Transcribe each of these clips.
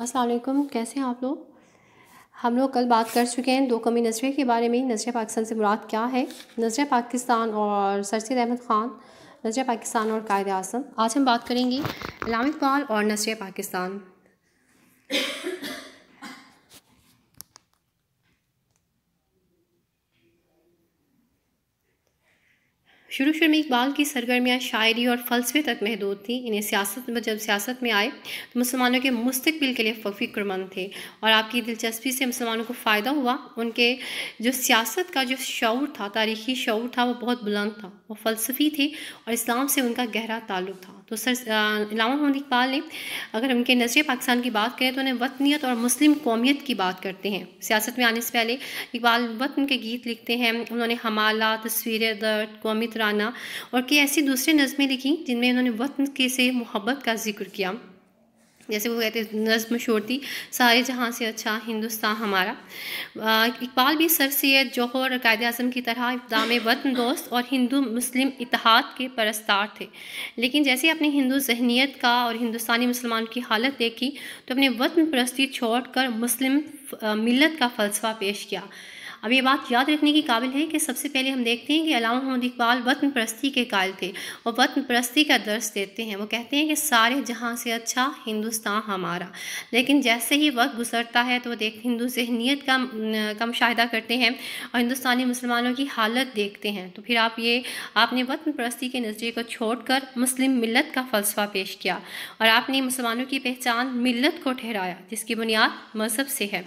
असलम कैसे हैं आप लोग हम लोग कल बात कर चुके हैं दो कमी नजरे के बारे में नजर पाकिस्तान से मुराद क्या है नजर पाकिस्तान और सरसद अहमद ख़ान नजर पाकिस्तान और कायद आज़म आज हम बात करेंगे इलामी इकबाल और नजर पाकिस्तान शुरू शुरू में इकबाल की सरगर्मियाँ शायरी और फलसफे तक महदूद थी इन्हें सियासत में जब सियासत में आए तो मुसलमानों के मुस्तबिल के लिए फ़िक्रमंद थे और आपकी दिलचस्पी से मुसलमानों को फ़ायदा हुआ उनके जो सियासत का जो शौर था तारीखी शौर था वो बहुत बुलंद था वो फ़लसफ़ी थे और इस्लाम से उनका गहरा ताल्लुक था तो सर इलामा मोहम्मद इकबाल ने अगर उनके नजरिए पाकिस्तान की बात करें तो उन्हें वतनीत और मुस्लिम कौमियत की बात करते हैं सियासत में आने से पहले इकबाल वतन के गीत लिखते हैं उन्होंने हमाला तस्वीर दर्द कौमी शुक्राना और कई ऐसी दूसरी नज़में लिखी जिनमें उन्होंने वतन के से मोहब्बत का जिक्र किया जैसे वो कहते नज़ मशहूर थी सारे जहाँ से अच्छा हिंदुस्तान हमारा इकबाल भी सर सैद जौहर और कायद अजम की तरह इकदाम वतन दोस्त और हिंदू मुस्लिम इतिहाद के परस्तार थे लेकिन जैसे अपनी हिंदू जहनीत का और हिंदुस्तानी मुसलमान की हालत देखी तो अपने वतन परस्ती छोड़ कर मुस्लिम मिलत का फ़लसफ़ा पेश किया अब ये बात याद रखने के काबिल है कि सबसे पहले हम देखते हैं कि अलामा मोहम्मद इकबाल वतन परस्ती के कायल थे और वतन परस्ती का दर्श देते हैं वो कहते हैं कि सारे जहाँ से अच्छा हिंदुस्तान हमारा लेकिन जैसे ही वक्त गुजरता है तो वो देख हिंदू जहनीत का का मुशाह करते हैं और हिंदुस्तानी मुसलमानों की हालत देखते हैं तो फिर आप ये आपने वतन परस्ती के नज़रिए को कर मुस्लिम मिलत का फ़लसफ़ा पेश किया और आपने मुसलमानों की पहचान मिलत को ठहराया जिसकी बुनियाद मज़हब से है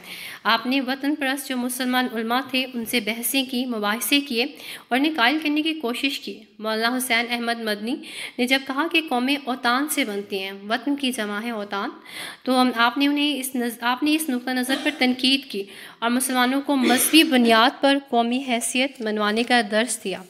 आपने वतन परस्त जो मुसलमान थे उनसे बहसें की मुबासे किए और निकायल करने की कोशिश की मौलाना हुसैन अहमद मदनी ने जब कहा कि कौमें औतान से बनती हैं वतन की जमा है औतान तो हम आपने उन्हें इस नज, आपने इस नुक़ नज़र पर तनकीद की और मुसलमानों को मजहबी बुनियाद पर कौमी हैसियत मनवाने का दर्ज दिया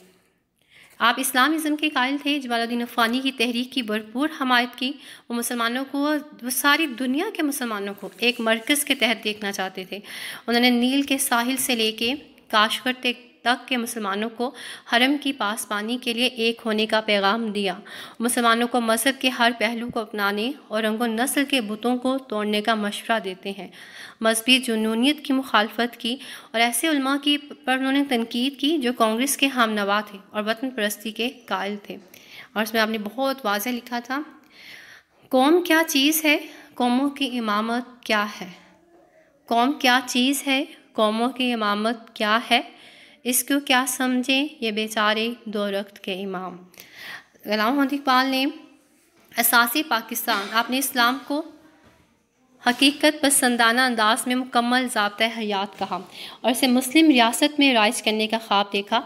आप इस्लामिज़म के कायल थे जमालुद्दीन अफ़ानी की तहरीक की भरपूर हमायत की वो मुसलमानों को वो सारी दुनिया के मुसलमानों को एक मरकज़ के तहत देखना चाहते थे उन्होंने नील के साहिल से लेके काशवर तक तक के मुसलमानों को हरम की पासबानी के लिए एक होने का पैगाम दिया मुसलमानों को मज़हब के हर पहलू को अपनाने और उनको नस्ल के बुतों को तोड़ने का मशवरा देते हैं मजहबी जुनूनीत की मुखालफत की और ऐसे उलमा की पर उन्होंने तनकीद की जो कांग्रेस के हम नवा थे और वतन परस्ती के कायल थे और उसमें आपने बहुत वाजह लिखा था कौम क्या चीज़ है कौमों की इमामत क्या है कौम क्या चीज़ है कौमों की इमामत क्या है इसको क्या समझें ये बेचारे दो रक्त के इमाम गुलाम इकबाल ने असासी पाकिस्तान आपने इस्लाम को हकीकत पसंदाना अंदाज में मुकम्मल जबता हयात कहा और इसे मुस्लिम रियासत में राइज करने का ख्वाब देखा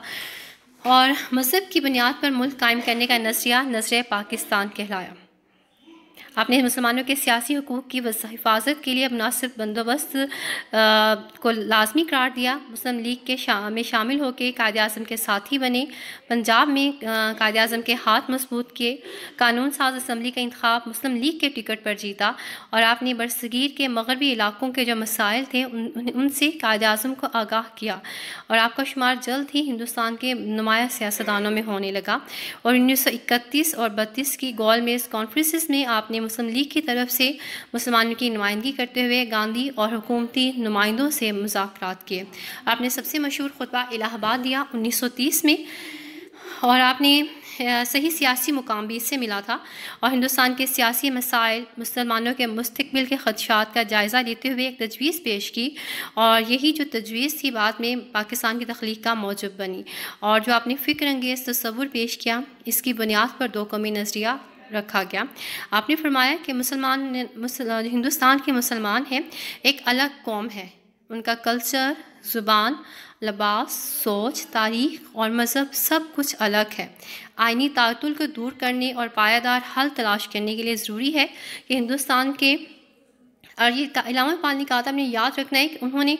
और मज़हब की बुनियाद पर मुल्क कायम करने का नजरिया नजर पाकिस्तान कहलाया आपने मुसलमानों के सियासी हकूक़ की हिफाजत के लिए मुनासिब बंदोबस्त को लाजमी करार दिया मुस्लिम लीग के शा, में शामिल होकर कायद अजम के साथी बने पंजाब में कायद अजम के हाथ मजबूत किए कानून साज असम्बली का इंतखब मुस्लिम लीग के टिकट पर जीता और आपने बरसगीर के मगरबी इलाकों के जो मसाइल थे उन, उनसे कायद अजम को आगाह किया और आपका शुमार जल्द ही हिंदुस्तान के नुमाया सियासतदानों में होने लगा और उन्नीस सौ इकतीस और बत्तीस की गोल मेज़ कॉन्फ्रेंस में आप आपने मुस्लिम लीग की तरफ से मुसलमानों की नुमाइंदगी करते हुए गांधी और हुकूमती नुमाइंदों से मुजाकर किए आपने सबसे मशहूर खुतबा इलाहाबाद दिया 1930 में और आपने सही सियासी मुकाम भी इससे मिला था और हिंदुस्तान के सियासी मसाइल मुसलमानों के मुस्तबिल के खदशात का जायज़ा लेते हुए एक तजवीज़ पेश की और यही जो तजवीज़ थी बाद में पाकिस्तान की तख्लीक का मौजूद बनी और जो आपने फ़िक्र अंगेज़ तस्वुर पेश किया इसकी बुनियाद पर दो कौमी नज़रिया रखा गया आपने फरमाया कि मुसलमान मुसल, हिंदुस्तान के मुसलमान हैं एक अलग कौम है उनका कल्चर ज़ुबान लबास सोच तारीख और मज़हब सब कुछ अलग है आइनी तातुल को दूर करने और पायादार हल तलाश करने के लिए ज़रूरी है कि हिंदुस्तान के और ये इलामा पाल ने कहा था हमने याद रखना है कि उन्होंने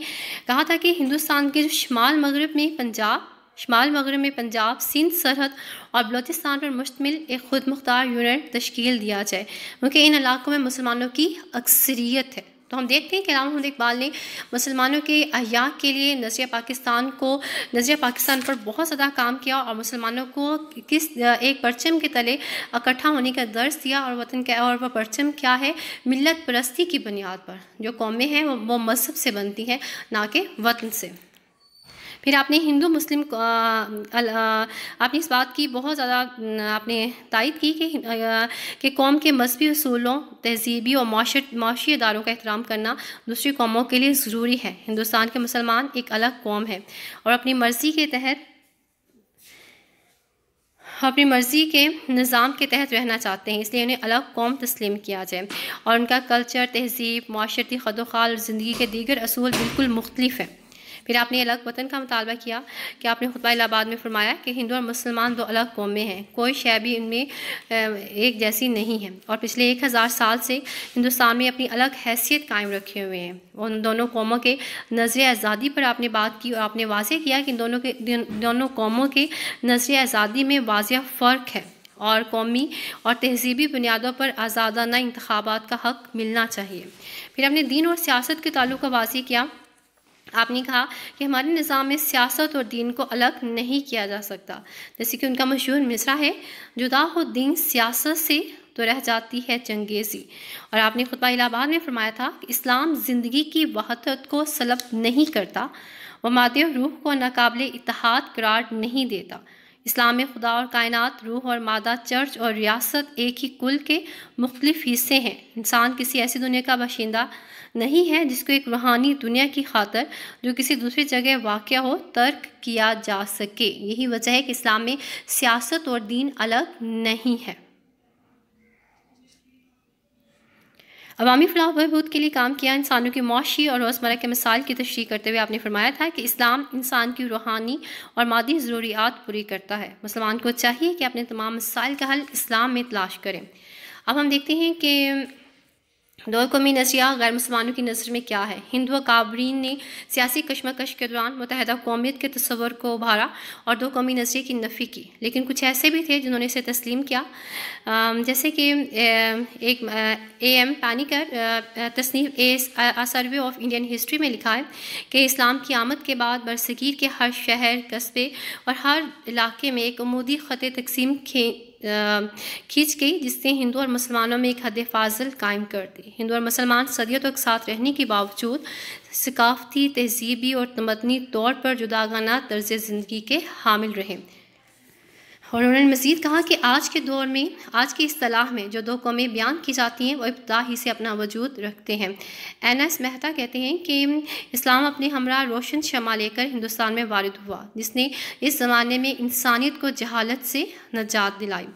कहा था कि हिंदुस्तान के जो शुमाल मगरब में पंजाब शुमाल मगरब में पंजाब सिंध सरहद और बलोचिस्तान पर मुश्तमिल एक खुद मुख्तार यूनिट तश्कील दिया जाए क्योंकि इन इलाकों में मुसलमानों की अक्सरियत है तो हम देखते हैं कि राम अहमद इकबाल ने मुसलमानों के अहिया के लिए नजरिया पाकिस्तान को नजरिया पाकिस्तान पर बहुत ज़्यादा काम किया और मुसलमानों को किस एक परचम के तले इकट्ठा होने का दर्ज दिया और वतन क्या और वह परचम क्या है मिलत परस्ती की बुनियाद पर जो कौमें हैं वो, वो मज़हब से बनती हैं ना कि वतन से फिर आपने हिंदू मुस्लिम आपने इस बात की बहुत ज़्यादा आपने तायद की कि कि कौम के मजहबी असूलों तहजीबी और माशी इदारों का एहतराम करना दूसरी कौमों के लिए ज़रूरी है हिंदुस्तान के मुसलमान एक अलग कौम है और अपनी मर्ज़ी के तहत अपनी मर्ज़ी के निज़ाम के तहत रहना चाहते हैं इसलिए उन्हें अलग कौम तस्लीम किया जाए और उनका कल्चर तहजीब माशरती खदोखाल और ज़िंदगी के दीगर असूल बिल्कुल मुख्तलिफ हैं फिर आपने अलग वतन का मुतालबा किया कि आपने खुतबा इलाहाबाद में फरमाया कि हिंदू और मुसलमान दो अलग कौमें हैं कोई शय भी इनमें एक जैसी नहीं है और पिछले एक हज़ार साल से हिंदुस्तान में अपनी अलग हैसियत कायम रखे हुए हैं उन दोनों कौमों के नज़र आज़ादी पर आपने बात की और आपने वाज किया कि दोनों के दोनों कौमों के नजर आज़ादी में वाज फ़र्क है और कौमी और तहजीबी बुनियादों पर आज़ादाना इंतबात का हक मिलना चाहिए फिर हमने दीन और सियासत के तल्लु का वाजी किया आपने कहा कि हमारे निज़ाम में सियासत और दीन को अलग नहीं किया जा सकता जैसे कि उनका मशहूर मिसरा है जुदा हो दीन सियासत से तो रह जाती है चंगेज़ी और आपने खुतबा इलाहाबाद में फरमाया था कि इस्लाम ज़िंदगी की वहदत को सलब नहीं करता व मादे रूह को नाकबले इतिहाद करार नहीं देता इस्लाम में खुदा और कायनात रूह और मादा चर्च और रियासत एक ही कुल के मुख्तलिफ हिस्से हैं इंसान किसी ऐसी दुनिया का बाशिंदा नहीं है जिसको एक रूहानी दुनिया की खातर जो किसी दूसरी जगह वाक़ हो तर्क किया जा सके यही वजह है कि इस्लाम में सियासत और दीन अलग नहीं है अवामी फलाह बहबूद के लिए काम किया इंसानों की मुशी और रोज़मर्रा के मिसाल की तशरी करते हुए आपने फरमाया था कि इस्लाम इंसान की रूहानी और मादी ज़रूरियात पूरी करता है मुसलमान को चाहिए कि अपने तमाम मसाइल का हल इस्लाम में तलाश करें अब हम देखते हैं कि दौर कौमी नजरिया गैर मुसलमानों की नज़र में क्या है हिंदु काबरीन ने सियासी कशमकश के दौरान मुतहदा कौमियत के तस्वर को उभारा और दो कौमी नजरिए की नफ़ी की लेकिन कुछ ऐसे भी थे जिन्होंने इसे तस्लीम किया जैसे कि एक ए एम पानीकर तस्नीफ A survey of Indian history में लिखा है कि इस्लाम की आमद के बाद बरसगीर के हर शहर कस्बे और हर इलाके में एक अमूदी ख़त तकसीम खे खींच गई जिसने हिंदू और मुसलमानों में एक हद फाजिल कायम कर दी हिंदू और मुसलमान सदियों तक तो साथ रहने के बावजूद सकाफती तहजीबी और तमदनी तौर पर जुदागाना तर्ज ज़िंदगी के हामिल रहे और उन्होंने मज़ीद कहा कि आज के दौर में आज की असलाह में जो दो कौमें बयान की जाती हैं वो इब्ता ही से अपना वजूद रखते हैं एन एस मेहता कहते हैं कि इस्लाम अपने हमरा रोशन शमा लेकर हिंदुस्तान में वारद हुआ जिसने इस ज़माने में इंसानियत को जहालत से नजात दिलाई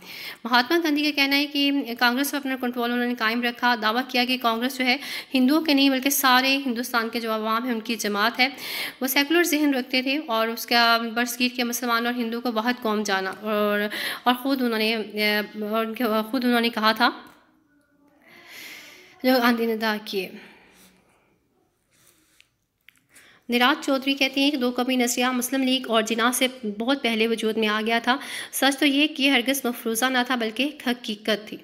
महात्मा गांधी का कहना है कि कांग्रेस पर अपना कंट्रोल उन्होंने कायम रखा दावा किया कि कांग्रेस जो है हिंदुओं के नहीं बल्कि सारे हिंदुस्तान के जो अवाम है उनकी जमात है वो सेकुलर जहन रखते थे और उसका बरसगीर के मुसलमान और हिंदू को बहुत कौम जाना और और और ख़ुद उन्होंने और ख़ुद उन्होंने कहा था जो गांधी ने अदा किए निराज चौधरी कहती हैं कि दो कमी नसिया मुस्लिम लीग और जिना से बहुत पहले वजूद में आ गया था सच तो ये कि हरगज़ मफरूज़ा ना था बल्कि हकीकत थी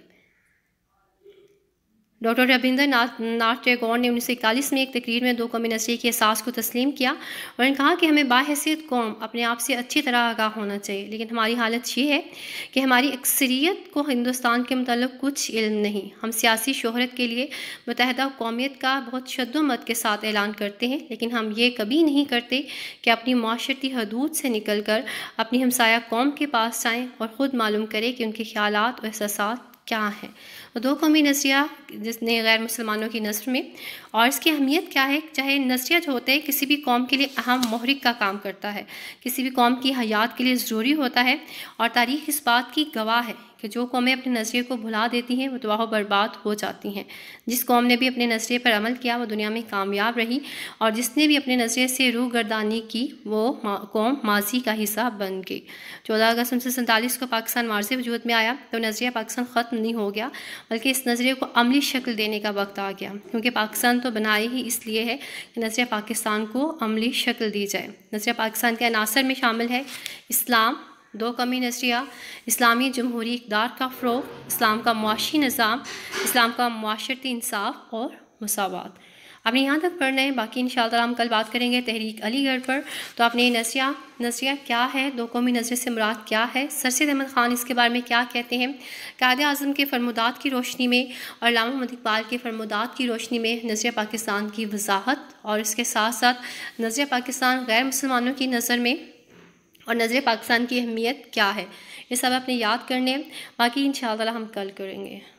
डॉक्टर रविंदर नाथ नाथ टैगोर ने उन्नीस सौ इकतालीस में एक तकरीर में दो कौमी नजरिए के एहसास को तस्लीम किया और उन्होंने कहा कि हमें बाहसीत कौम अपने आप से अच्छी तरह आगाह होना चाहिए लेकिन हमारी हालत ये है कि हमारी अक्सरीत को हिंदुस्तान के मतलब कुछ इल्म नहीं हम सियासी शहरत के लिए मुतहदा कौमियत का बहुत शदोमत के साथ ऐलान करते हैं लेकिन हम ये कभी नहीं करते कि अपनी माशरती हदूद से निकल कर अपनी हमसाया कौम के पास जाएँ और ख़ुद मालूम करें कि उनके ख्याल और एहसास क्या हैं तो दो कौमी नसरिया जिसने गैर मुसलमानों की नसर में और इसकी अहमियत क्या है चाहे नसरिया जो होता है किसी भी कौम के लिए अहम महरिक का काम करता है किसी भी कौम की हयात के लिए ज़रूरी होता है और तारीख इस बात की गवाह है कि जो कौमें अपने नज़रिए को भुला देती हैं वो तबाह बर्बाद हो जाती हैं जिस कौम ने भी अपने नज़रिए पर अमल किया वो दुनिया में कामयाब रही और जिसने भी अपने नज़रिए से रूह गर्दानी की वो कौम माजी का हिस्सा बन गई चौदह अगस्त उन्नीस सौ सैंतालीस को पाकिस्तान मार्से वजूद में आया तो नज़रिया पाकिस्तान ख़त्म नहीं हो गया बल्कि इस नज़रिए को अमली शक्ल देने का वक्त आ गया क्योंकि पाकिस्तान तो बनाए ही इसलिए है कि नज़रिया पाकिस्तान को अमली शक्ल दी जाए नज़रिया पाकिस्तान के अनासर में शामिल है इस्लाम दो कमी नजरिया इस्लामी जमहूरी इकदार का फ़रोग इस्लाम का मुआशी निज़ाम इस्लाम का माशरती इंसाफ और मसावत आपने यहाँ तक पढ़ना है बाकी इन हम कल बात करेंगे तहरीक अलीगढ़ पर तो आपने ये नजरिया नजरिया क्या है दो कौमी नजरिए से मुराद क्या है सरसद अहमद ख़ान इसके बारे में क्या कहते हैं कायद अजम के फरमदात की रोशनी में और लामा मद इकबाल के फरमदात की रोशनी में नजरिया पाकिस्तान की वजाहत और इसके साथ साथ नजरिया पाकिस्तान गैर मुसलमानों की नज़र में और नज़र पाकिस्तान की अहमियत क्या है ये सब अपने याद करने हैं बाकी इन हम कल करेंगे